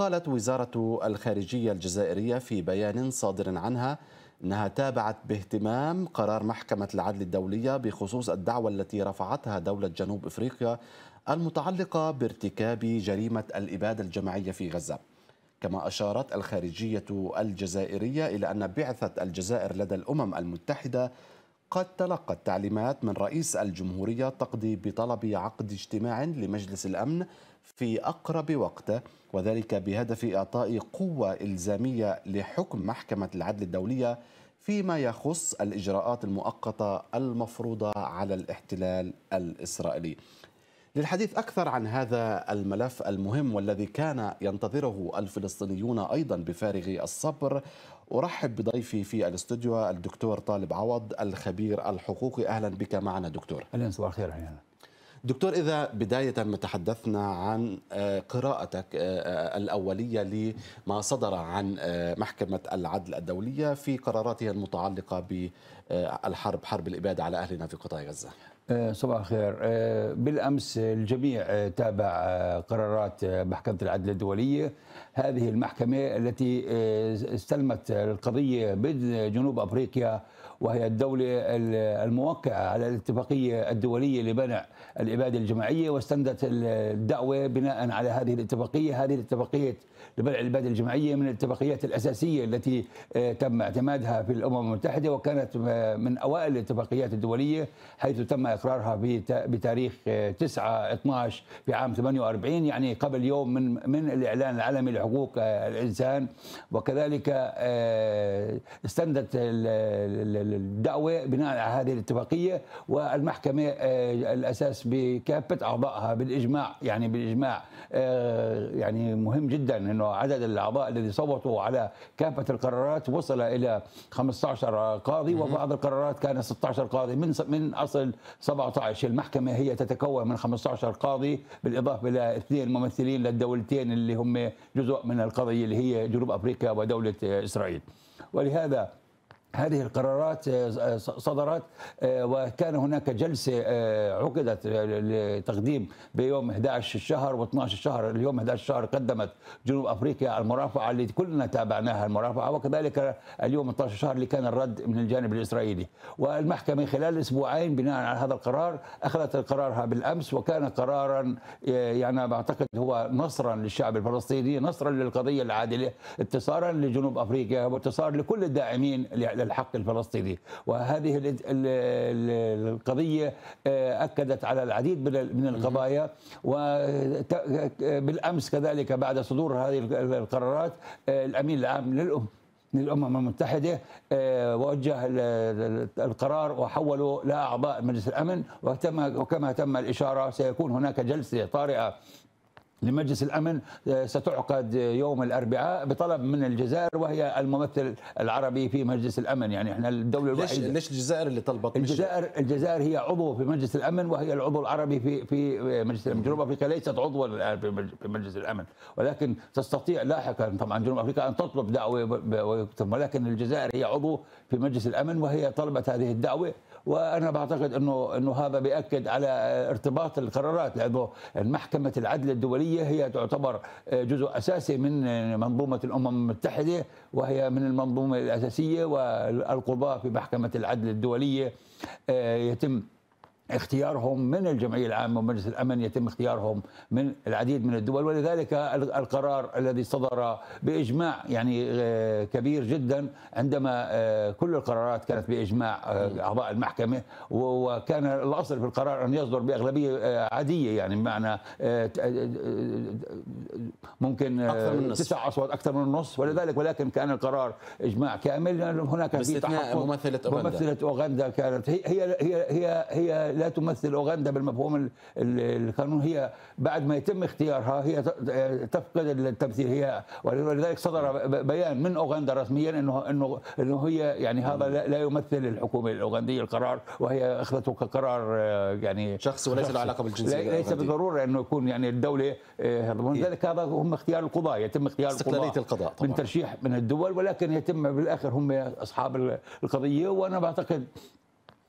قالت وزارة الخارجية الجزائرية في بيان صادر عنها أنها تابعت باهتمام قرار محكمة العدل الدولية بخصوص الدعوة التي رفعتها دولة جنوب إفريقيا المتعلقة بارتكاب جريمة الإبادة الجماعية في غزة كما أشارت الخارجية الجزائرية إلى أن بعثة الجزائر لدى الأمم المتحدة قد تلقت تعليمات من رئيس الجمهورية تقضي بطلب عقد اجتماع لمجلس الأمن في أقرب وقت وذلك بهدف إعطاء قوة إلزامية لحكم محكمة العدل الدولية فيما يخص الإجراءات المؤقتة المفروضة على الاحتلال الإسرائيلي للحديث أكثر عن هذا الملف المهم والذي كان ينتظره الفلسطينيون أيضا بفارغ الصبر أرحب بضيفي في الاستوديو الدكتور طالب عوض الخبير الحقوقي أهلا بك معنا دكتور أهلا صباح الخير أهلا دكتور إذا بداية ما تحدثنا عن آه، قراءتك آه، آه، الأولية لما صدر عن محكمة العدل الدولية في قراراتها المتعلقة بالحرب حرب الإبادة على أهلنا في قطاع غزة آه، صباح الخير آه، بالامس الجميع آه، تابع قرارات محكمه العدل الدوليه هذه المحكمه التي استلمت القضيه من جنوب افريقيا وهي الدولة الموقعة على الاتفاقية الدولية لمنع الإبادة الجماعية واستندت الدعوة بناء على هذه الاتفاقية هذه الاتفاقية لمنع الإبادة الجماعية من الاتفاقيات الأساسية التي آه، تم اعتمادها في الأمم المتحدة وكانت آه، من أوائل الاتفاقيات الدولية حيث تم إقرارها بتاريخ 9 آه، 12 في عام 48 يعني قبل يوم من من الإعلان العالمي لحقوق الإنسان وكذلك استندت الدعوة بناء على هذه الاتفاقية والمحكمة آه، الأساس بكافة أعضائها بالإجماع يعني بالإجماع آه، يعني مهم جدا أنه عدد الأعضاء الذي صوتوا على كافة القرارات وصل إلى 15 قاضي وبعض القرارات كان 16 قاضي من من أصل 17 المحكمة هي تتكون من 15 قاضي بالإضافة إلى اثنين ممثلين للدولتين اللي هم جزء من القضية اللي هي جنوب أفريقيا ودولة إسرائيل ولهذا هذه القرارات آه، آه، صدرت آه، وكان هناك جلسة عقدت لتقديم بيوم 11 الشهر و12 الشهر اليوم 11 الشهر قدمت جنوب أفريقيا المرافعة اللي كلنا تابعناها المرافعة وكذلك اليوم 12 الشهر اللي كان الرد من الجانب الإسرائيلي والمحكمة خلال أسبوعين بناء على هذا القرار أخذت قرارها بالأمس وكان قرارا يعني بعتقد هو نصرا للشعب الفلسطيني نصرا للقضية العادلة انتصارا لجنوب أفريقيا وانتصار لكل الداعمين على الحق الفلسطيني وهذه القضية آه، أكدت على العديد من القضايا وبالأمس آه، كذلك بعد صدور هذه القرارات آه، الأمين العام للأمم للامم المتحده وجه القرار وحوله لاعضاء مجلس الامن وكما تم الاشاره سيكون هناك جلسه طارئه لمجلس الامن آه، ستعقد يوم الاربعاء بطلب من الجزائر وهي الممثل العربي في مجلس الامن يعني احنا الدوله الوحيده ليش ليش الجزائر اللي طلبت الجزائر الجزائر هي عضو في مجلس الامن وهي العضو العربي في في مجلس الامن جنوب افريقيا ليست عضوا الان في مجلس الامن ولكن تستطيع لاحقا طبعا جنوب افريقيا ان تطلب دعوه ولكن الجزائر هي عضو في مجلس الامن وهي طلبت هذه الدعوه وانا بعتقد انه انه هذا بياكد على ارتباط القرارات لانه محكمه العدل الدوليه هي تعتبر جزء اساسي من منظومه الامم المتحده وهي من المنظومه الاساسيه والقضاه في محكمه العدل الدوليه آه، يتم اختيارهم من الجمعية العامة ومجلس الأمن يتم اختيارهم من العديد من الدول ولذلك القرار الذي صدر بإجماع يعني آه، كبير جدا عندما آه، كل القرارات كانت بإجماع آه، أعضاء المحكمة وكان الأصل في القرار أن يصدر بأغلبية عادية يعني بمعنى ممكن أكثر من تسع أصوات أكثر من النص ولذلك ولكن كان القرار إجماع كامل هناك في تحقق ممثلة أوغندا ممثلة أوغندا كانت هي هي هي, هي لا تمثل أوغندا بالمفهوم القانون هي بعد ما يتم اختيارها هي تفقد التمثيل هي ولذلك صدر بيان من أوغندا رسميا أنه أنه أنه هي يعني هذا لا يمثل الحكومة الأوغندية القرار وهي أخذته كقرار آه، يعني شخص وليس له علاقة بالجنسية ليس بالضرورة أنه يكون يعني الدولة آه، ولذلك هذا هم اختيار القضاة يتم اختيار استقلالية القضاء طبعا. من ترشيح من الدول ولكن يتم بالآخر هم أصحاب القضية وأنا بعتقد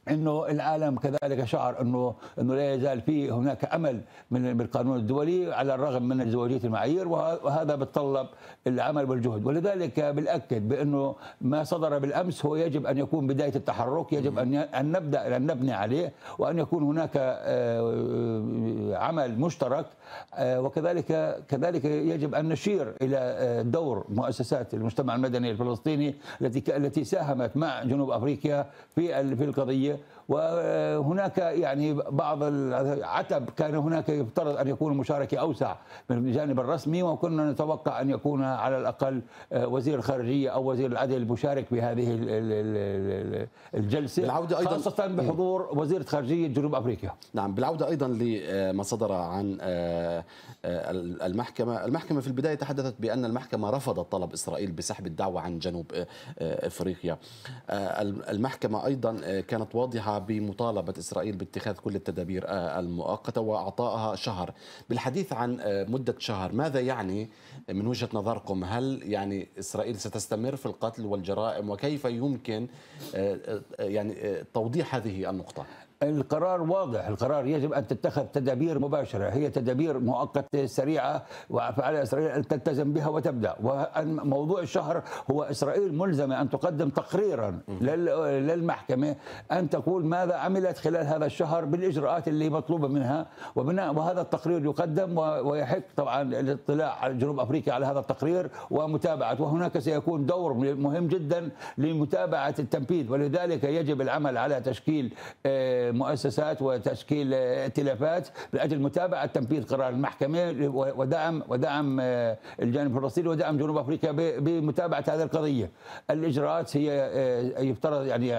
انه العالم كذلك شعر انه انه لا يزال في هناك امل من القانون الدولي على الرغم من ازدواجيه المعايير وهذا بتطلب العمل والجهد ولذلك بالاكد بانه ما صدر بالامس هو يجب ان يكون بدايه التحرك يجب ان ان نبدا ان نبني عليه وان يكون هناك آه، آه، عمل مشترك آه، وكذلك كذلك يجب ان نشير الى دور مؤسسات المجتمع المدني الفلسطيني التي التي ساهمت مع جنوب افريقيا في في القضيه dia وهناك يعني بعض العتب كان هناك يفترض ان يكون مشاركه اوسع من الجانب الرسمي وكنا نتوقع ان يكون على الاقل آه، وزير الخارجيه او وزير العدل مشارك بهذه الجلسه بالعودة أيضا خاصه إيه. بحضور وزيره خارجيه جنوب افريقيا نعم بالعوده ايضا لما آه، صدر عن آه، المحكمه المحكمه في البدايه تحدثت بان المحكمه رفضت طلب اسرائيل بسحب الدعوه عن جنوب افريقيا المحكمه ايضا كانت واضحه بمطالبة إسرائيل باتخاذ كل التدابير آه، المؤقتة وأعطائها شهر بالحديث عن آه، مدة شهر ماذا يعني من وجهة نظركم هل يعني إسرائيل ستستمر في القتل والجرائم وكيف يمكن آه، يعني توضيح هذه النقطة القرار واضح القرار يجب أن تتخذ تدابير مباشرة هي تدابير مؤقتة سريعة وعلى إسرائيل أن تلتزم بها وتبدأ وموضوع الشهر هو إسرائيل ملزمة أن تقدم تقريرا للمحكمة أن تقول ماذا عملت خلال هذا الشهر بالإجراءات اللي مطلوبة منها وبناء وهذا التقرير يقدم ويحق طبعا الاطلاع على جنوب أفريقيا على هذا التقرير ومتابعة وهناك سيكون دور مهم جدا لمتابعة التنفيذ ولذلك يجب العمل على تشكيل آه، مؤسسات وتشكيل ائتلافات لاجل متابعه تنفيذ قرار المحكمه ودعم ودعم آه، الجانب الفلسطيني ودعم جنوب افريقيا بمتابعه هذه القضيه. الاجراءات هي آه، يفترض يعني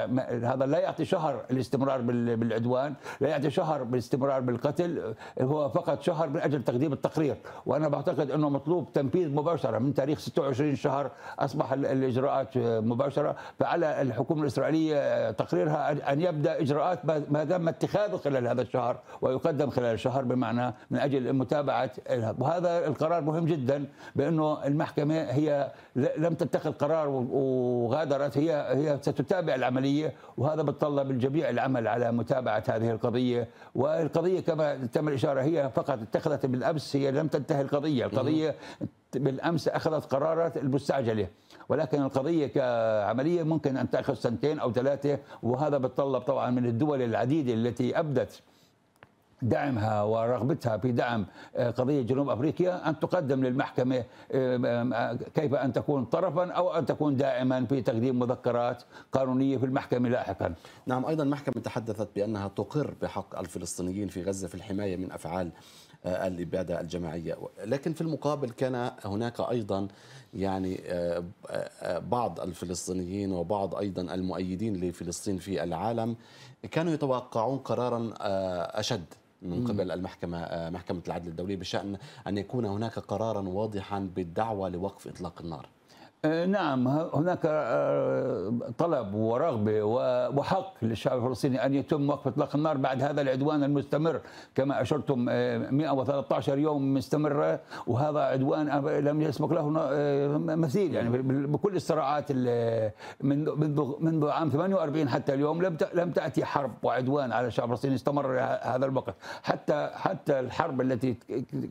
هذا لا يعطي شهر الاستمرار بالعدوان، لا يعطي شهر بالاستمرار بالقتل، هو فقط شهر من اجل تقديم التقرير، وانا بعتقد انه مطلوب تنفيذ مباشره من تاريخ 26 شهر اصبح الاجراءات آه، مباشره، فعلى الحكومه الاسرائيليه تقريرها ان يبدا اجراءات ما تم اتخاذه خلال هذا الشهر ويقدم خلال الشهر بمعنى من اجل متابعه وهذا القرار مهم جدا بانه المحكمه هي لم تتخذ قرار وغادرت هي هي ستتابع العمليه وهذا بتطلب الجميع العمل على متابعه هذه القضيه والقضيه كما تم الاشاره هي فقط اتخذت بالامس هي لم تنتهي القضيه، القضيه بالامس اخذت قرارات المستعجله ولكن القضيه كعمليه ممكن ان تاخذ سنتين او ثلاثه وهذا بتطلب طبعا من الدول العديده التي ابدت دعمها ورغبتها في دعم آه، قضية جنوب أفريقيا أن تقدم للمحكمة آه، آه، كيف أن تكون طرفا أو أن تكون دائما في تقديم مذكرات قانونية في المحكمة لاحقا نعم أيضا المحكمة تحدثت بأنها تقر بحق الفلسطينيين في غزة في الحماية من أفعال آه، الاباده الجماعيه، لكن في المقابل كان هناك ايضا يعني آه، آه، بعض الفلسطينيين وبعض ايضا المؤيدين لفلسطين في العالم كانوا يتوقعون قرارا اشد من قبل المحكمة محكمة العدل الدولي بشأن أن يكون هناك قرارا واضحا بالدعوة لوقف إطلاق النار آه، نعم هناك آه، طلب ورغبة وحق للشعب الفلسطيني أن يتم وقف إطلاق النار بعد هذا العدوان المستمر كما أشرتم 113 آه، يوم مستمرة وهذا عدوان لم يسبق له مثيل يعني بكل الصراعات منذ منذ عام 48 حتى اليوم لم لم تأتي حرب وعدوان على الشعب الفلسطيني استمر هذا الوقت حتى حتى الحرب التي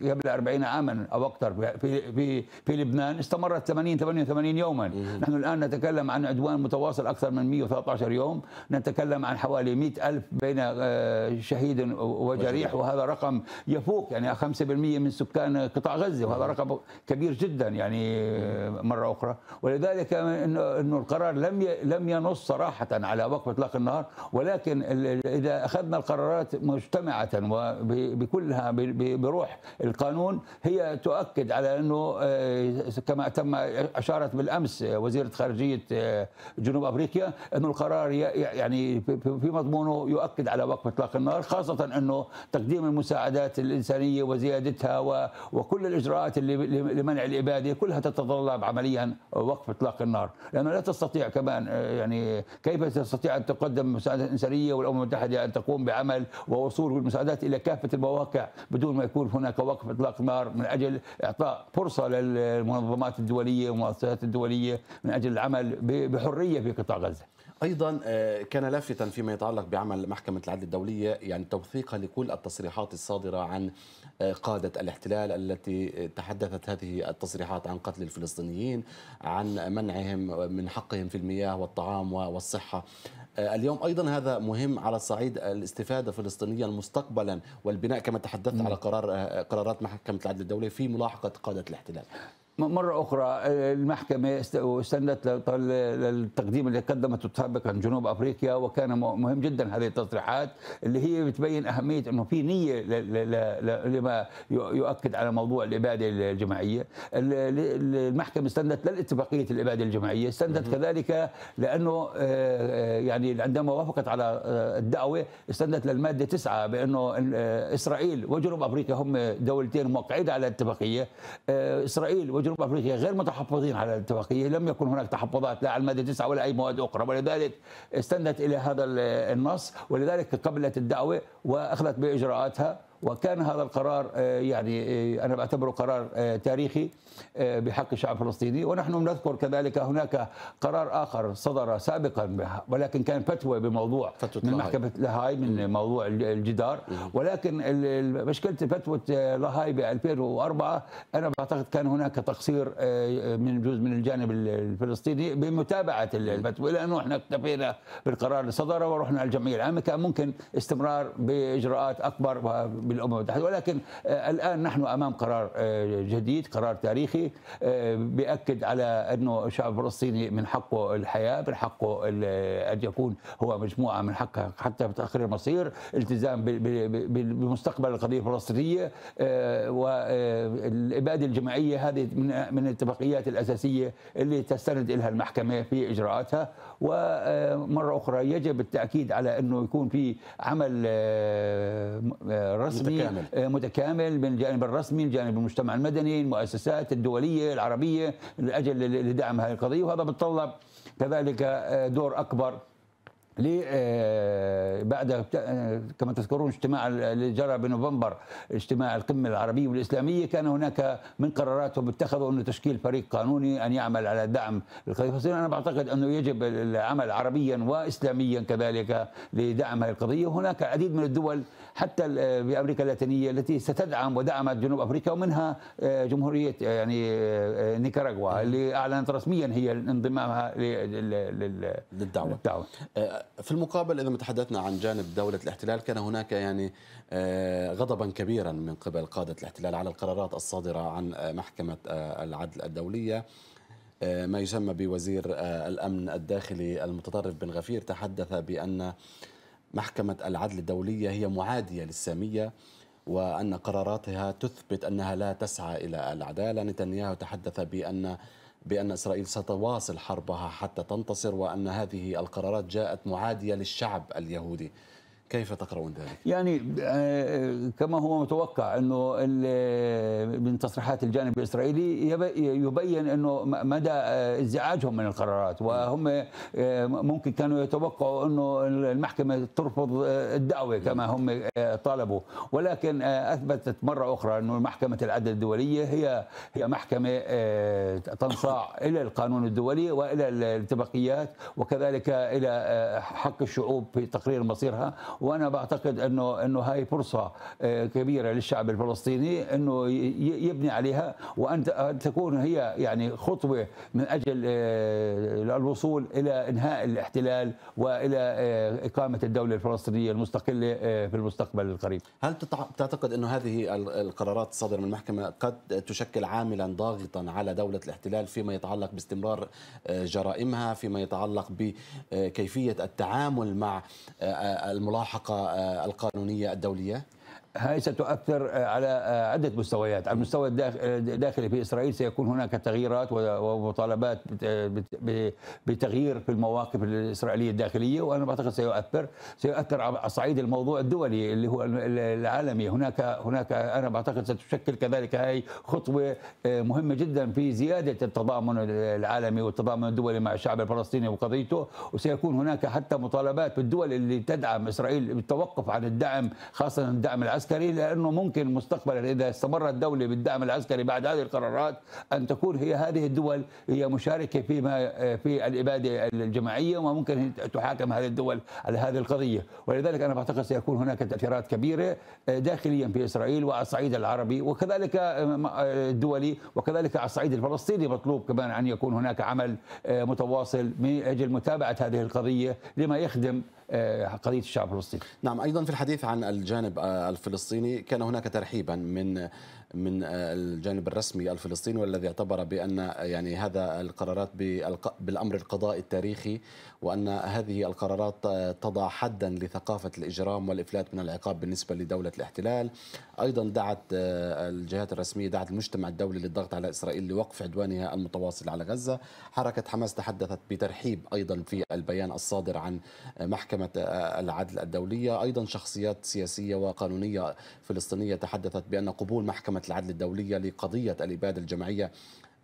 قبل 40 عاما أو أكثر في في في لبنان استمرت 80 88 180 يوما نحن الآن نتكلم عن عدوان متواصل أكثر من 113 يوم نتكلم عن حوالي 100 ألف بين آه، شهيد وجريح وهذا رقم يفوق يعني 5% من سكان قطاع غزة وهذا رقم كبير جدا يعني آه، مرة أخرى ولذلك أنه القرار لم لم ينص صراحة على وقف إطلاق النار ولكن إذا أخذنا القرارات مجتمعة وبكلها بروح القانون هي تؤكد على أنه آه، كما تم أشارة اعلنت بالامس آه، وزيره خارجيه آه، جنوب افريقيا انه القرار يعني في مضمونه يؤكد على وقف اطلاق النار خاصه انه تقديم المساعدات الانسانيه وزيادتها وكل الاجراءات اللي لمنع الاباده كلها تتطلب عمليا وقف اطلاق النار لانه لا تستطيع كمان آه، يعني كيف تستطيع ان تقدم مساعدات انسانيه والامم المتحده ان تقوم بعمل ووصول المساعدات الى كافه المواقع بدون ما يكون هناك وقف اطلاق نار من اجل اعطاء فرصه للمنظمات الدوليه ومؤسسات الجهات الدولية من أجل العمل بحرية في قطاع غزة ايضا آه، كان لافتا فيما يتعلق بعمل محكمه العدل الدوليه يعني توثيقها لكل التصريحات الصادره عن آه، قاده الاحتلال التي آه، تحدثت هذه التصريحات عن قتل الفلسطينيين عن منعهم من حقهم في المياه والطعام والصحه اليوم ايضا هذا مهم على صعيد الاستفاده فلسطينيا مستقبلا والبناء كما تحدثت نعم. على قرار قرارات محكمه العدل الدوليه في ملاحقه قاده الاحتلال مرة أخرى آه، المحكمة استندت للتقديم اللي قدمته سابقا جنوب أفريقيا وكان مهم جدا هذه التصريحات اللي هي بتبين أهمية أنه في نية لما يؤكد على موضوع الإبادة الجماعية المحكمة استندت للاتفاقية الإبادة الجماعية استندت كذلك لأنه آه، آه، يعني عندما وافقت على الدعوة استندت للمادة تسعة بأنه إسرائيل وجنوب أفريقيا هم دولتين موقعين على الاتفاقية إسرائيل وجنوب جنوب افريقيا غير متحفظين على الاتفاقيه لم يكن هناك تحفظات لا على الماده 9 ولا اي مواد اخرى ولذلك استندت الى هذا النص ولذلك قبلت الدعوه واخذت باجراءاتها وكان هذا القرار آه، يعني آه، أنا بعتبره قرار آه، تاريخي بحق الشعب الفلسطيني ونحن نذكر كذلك هناك قرار آخر صدر سابقا ولكن كان فتوى بموضوع من محكمة لاهاي من موضوع الجدار ولكن مشكلة فتوى لاهاي ب 2004 أنا بعتقد كان هناك تقصير من جزء من الجانب الفلسطيني بمتابعة الفتوى لأنه احنا اكتفينا بالقرار اللي صدر ورحنا الجمعية العامة كان ممكن استمرار بإجراءات أكبر بالامم المتحده ولكن آه، الان نحن امام قرار آه، جديد قرار تاريخي آه، بياكد على انه الشعب الفلسطيني من حقه الحياه من حقه ان يكون هو مجموعه من حقها حتى في تاخير المصير التزام بمستقبل القضيه الفلسطينيه والاباده الجماعيه هذه من الاتفاقيات الاساسيه اللي تستند الها المحكمه في اجراءاتها ومره اخرى يجب التاكيد على انه يكون في عمل رسمي الرسمي متكامل, آه، متكامل من الجانب الرسمي من جانب المجتمع المدني المؤسسات الدولية العربية لأجل لدعم هذه القضية وهذا بتطلب كذلك آه، دور أكبر ل آه، بعد كما تذكرون اجتماع اللي جرى بنوفمبر اجتماع القمه العربيه والاسلاميه كان هناك من قراراتهم اتخذوا انه تشكيل فريق قانوني ان يعمل على دعم القضيه الفلسطينيه انا بعتقد انه يجب العمل عربيا واسلاميا كذلك لدعم هذه القضيه هناك العديد من الدول حتى بامريكا اللاتينيه التي ستدعم ودعمت جنوب افريقيا ومنها آه، جمهوريه آه، يعني آه، نيكاراغوا اللي اعلنت رسميا هي انضمامها للدعوه للدعوه في المقابل اذا ما تحدثنا عن جانب دوله الاحتلال كان هناك يعني غضبا كبيرا من قبل قاده الاحتلال على القرارات الصادره عن محكمه العدل الدوليه ما يسمى بوزير الامن الداخلي المتطرف بن غفير تحدث بان محكمة العدل الدولية هي معادية للسامية وأن قراراتها تثبت أنها لا تسعى إلى العدالة نتنياهو تحدث بأن بأن إسرائيل ستواصل حربها حتى تنتصر وأن هذه القرارات جاءت معادية للشعب اليهودي كيف تقرؤون ذلك؟ يعني آه، كما هو متوقع انه آه، من تصريحات الجانب الاسرائيلي يبين انه مدى آه، ازعاجهم من القرارات وهم ممكن كانوا يتوقعوا انه المحكمه ترفض الدعوه كما هم طالبوا ولكن اثبتت مره اخرى انه محكمه العدل الدوليه هي هي محكمه تنصاع الى القانون الدولي والى الاتفاقيات وكذلك الى حق الشعوب في تقرير مصيرها وانا بعتقد انه انه هاي فرصه آه، كبيره للشعب الفلسطيني انه يبني عليها وان تكون هي يعني خطوه من اجل آه، الوصول الى انهاء الاحتلال والى آه، اقامه الدوله الفلسطينيه المستقله في المستقبل القريب. هل تعتقد انه هذه القرارات الصادره من المحكمه قد تشكل عاملا ضاغطا على دوله الاحتلال فيما يتعلق باستمرار جرائمها فيما يتعلق بكيفيه التعامل مع الملاحظه المحققه آه، القانونية الدولية هاي ستؤثر آه، على آه، عدة مستويات على المستوى الداخلي آه، في إسرائيل سيكون هناك تغييرات ومطالبات بتغيير في المواقف الإسرائيلية الداخلية وأنا أعتقد سيؤثر سيؤثر على صعيد الموضوع الدولي اللي هو العالمي هناك هناك أنا أعتقد ستشكل كذلك هاي خطوة مهمة جدا في زيادة التضامن العالمي والتضامن الدولي مع الشعب الفلسطيني وقضيته وسيكون هناك حتى مطالبات بالدول اللي تدعم إسرائيل بالتوقف عن الدعم خاصة الدعم العسكري العسكري لانه ممكن مستقبلا اذا استمر الدوله بالدعم العسكري بعد هذه القرارات ان تكون هي هذه الدول هي مشاركه فيما في الاباده الجماعيه وممكن تحاكم هذه الدول على هذه القضيه ولذلك انا بعتقد سيكون هناك تاثيرات كبيره آه، داخليا في اسرائيل وعلى الصعيد العربي وكذلك آه، آه، الدولي وكذلك على الصعيد الفلسطيني مطلوب كمان ان يكون هناك عمل متواصل من اجل متابعه هذه القضيه لما يخدم آه، قضيه الشعب الفلسطيني. نعم ايضا في الحديث عن الجانب آه، الفلسطيني كان هناك ترحيبا من من آه، الجانب الرسمي الفلسطيني والذي اعتبر بان آه، يعني هذا القرارات بالامر القضائي التاريخي وان هذه القرارات آه، تضع حدا لثقافه الاجرام والافلات من العقاب بالنسبه لدوله الاحتلال، ايضا دعت الجهات الرسميه دعت المجتمع الدولي للضغط على اسرائيل لوقف عدوانها المتواصل على غزه، حركه حماس تحدثت بترحيب ايضا في البيان الصادر عن محكمه العدل الدوليه، ايضا شخصيات سياسيه وقانونيه فلسطينيه تحدثت بان قبول محكمه محكمة العدل الدولية لقضية الإبادة الجماعية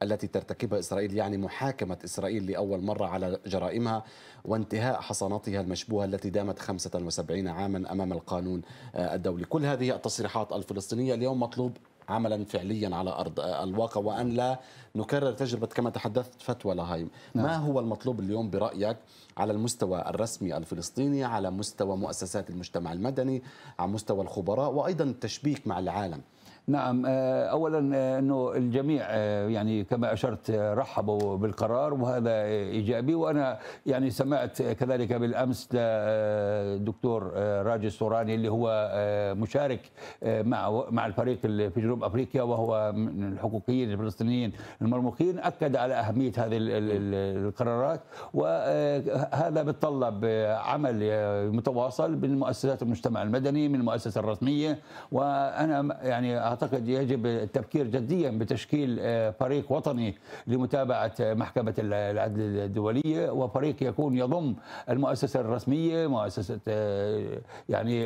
التي ترتكبها إسرائيل يعني محاكمة إسرائيل لأول مرة على جرائمها وانتهاء حصانتها المشبوهة التي دامت 75 عاما أمام القانون آه، الدولي كل هذه التصريحات الفلسطينية اليوم مطلوب عملا فعليا على ارض آه، الواقع وان لا نكرر تجربه كما تحدثت فتوى لاهايم، نعم. ما هو المطلوب اليوم برايك على المستوى الرسمي الفلسطيني، على مستوى مؤسسات المجتمع المدني، على مستوى الخبراء وايضا التشبيك مع العالم، نعم آه، اولا آه، انه الجميع آه، يعني كما اشرت رحبوا بالقرار وهذا ايجابي وانا يعني سمعت كذلك بالامس لدكتور راجي سوراني اللي هو مشارك مع مع الفريق في جنوب افريقيا وهو من الحقوقيين الفلسطينيين المرموقين اكد على اهميه هذه القرارات وهذا بتطلب عمل متواصل من مؤسسات المجتمع المدني من المؤسسه الرسميه وانا يعني أعتقد يجب التفكير جديا بتشكيل آه، فريق وطني لمتابعة آه، محكمة العدل الدولية وفريق يكون يضم المؤسسة الرسمية مؤسسة آه، يعني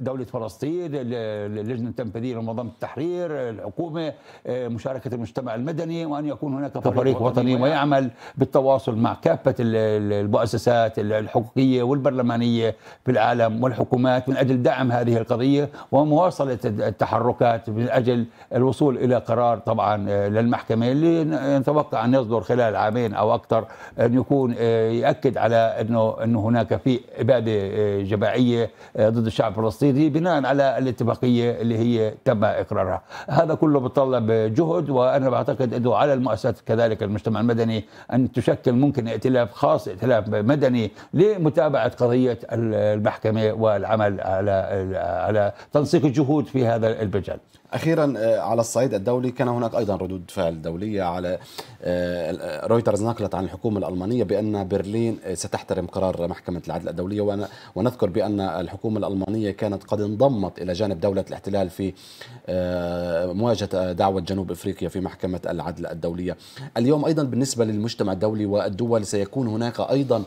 دولة فلسطين اللجنة التنفيذية لمنظمة التحرير الحكومة مشاركة المجتمع المدني وأن يكون هناك فريق, فريق وطني, وطني ويعمل بالتواصل مع كافة المؤسسات الحقوقية والبرلمانية في العالم والحكومات من أجل دعم هذه القضية ومواصلة التحرك تحركات من أجل الوصول إلى قرار طبعا آه، للمحكمة اللي نتوقع أن يصدر خلال عامين أو أكثر أن يكون آه، يأكد على أنه أنه هناك في إبادة آه، جماعية ضد الشعب الفلسطيني بناء على الاتفاقية اللي هي تم إقرارها هذا كله بتطلب جهد وأنا بعتقد أنه على المؤسسات كذلك المجتمع المدني أن تشكل ممكن ائتلاف خاص ائتلاف مدني لمتابعة قضية المحكمة والعمل على على تنسيق الجهود في هذا البجل اخيرا آه، على الصعيد الدولي كان هناك ايضا ردود فعل دوليه على آه، رويترز نقلت عن الحكومه الالمانيه بان برلين آه، ستحترم قرار محكمه العدل الدوليه ونذكر بان الحكومه الالمانيه كانت قد انضمت الى جانب دوله الاحتلال في مواجهه دعوه جنوب افريقيا في محكمه العدل الدوليه. اليوم ايضا بالنسبه للمجتمع الدولي والدول سيكون هناك ايضا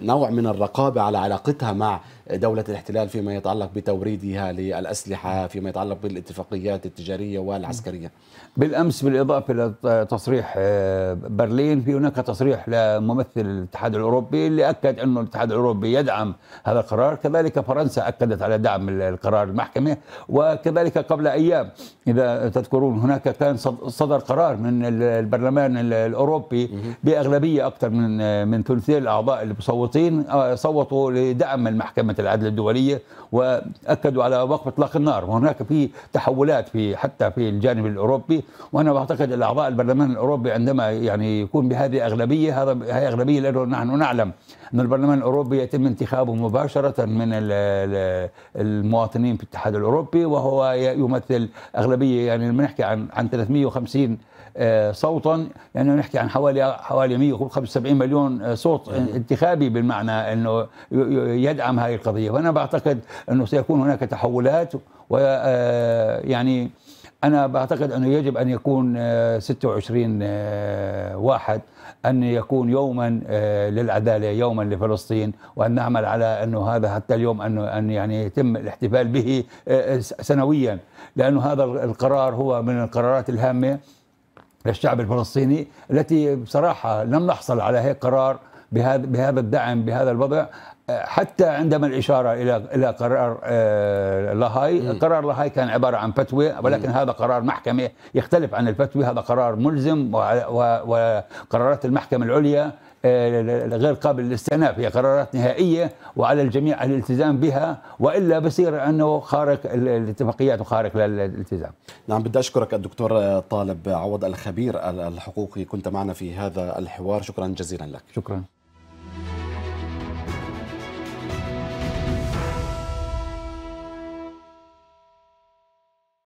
نوع من الرقابه على علاقتها مع دولة الاحتلال فيما يتعلق بتوريدها للأسلحة فيما يتعلق بالاتفاقيات التجارية والعسكرية بالأمس بالإضافة إلى تصريح آه، برلين في هناك تصريح لممثل الاتحاد الأوروبي اللي أكد أنه الاتحاد الأوروبي يدعم هذا القرار كذلك فرنسا أكدت على دعم القرار المحكمة وكذلك قبل أيام إذا تذكرون هناك كان صدر قرار من البرلمان الأوروبي بأغلبية أكثر من آه، من ثلثي الأعضاء المصوتين آه، صوتوا لدعم المحكمة العدل الدوليه واكدوا على وقف اطلاق النار وهناك في تحولات في حتى في الجانب الاوروبي وانا اعتقد الاعضاء البرلمان الاوروبي عندما يعني يكون بهذه اغلبيه هذا هي اغلبيه لانه نحن نعلم أن البرلمان الأوروبي يتم انتخابه مباشرة من المواطنين في الاتحاد الأوروبي وهو يمثل أغلبية يعني لما نحكي عن عن 350 آه، صوتا يعني نحكي عن حوالي حوالي 175 مليون آه، صوت انتخابي بالمعنى أنه يدعم هذه القضية وأنا بعتقد أنه سيكون هناك تحولات ويعني آه، أنا بعتقد أنه يجب أن يكون 26 واحد أن يكون يوما آه، للعدالة يوما لفلسطين وأن نعمل على أنه هذا حتى اليوم أنه أن يعني يتم الاحتفال به آه، آه، سنويا لأنه هذا القرار هو من القرارات الهامة للشعب الفلسطيني التي بصراحة لم نحصل على هيك قرار بهذا بهذا الدعم بهذا الوضع حتى عندما الاشاره الى الى قرار آه، لاهاي، قرار لاهاي كان عباره عن فتوى ولكن هذا قرار محكمه يختلف عن الفتوى، هذا قرار ملزم وقرارات المحكمه العليا آه، غير قابل للاستئناف هي قرارات نهائية وعلى الجميع الالتزام بها وإلا بصير أنه خارق الاتفاقيات وخارق للالتزام نعم بدي أشكرك الدكتور طالب عوض الخبير الحقوقي كنت معنا في هذا الحوار شكرا جزيلا لك شكرا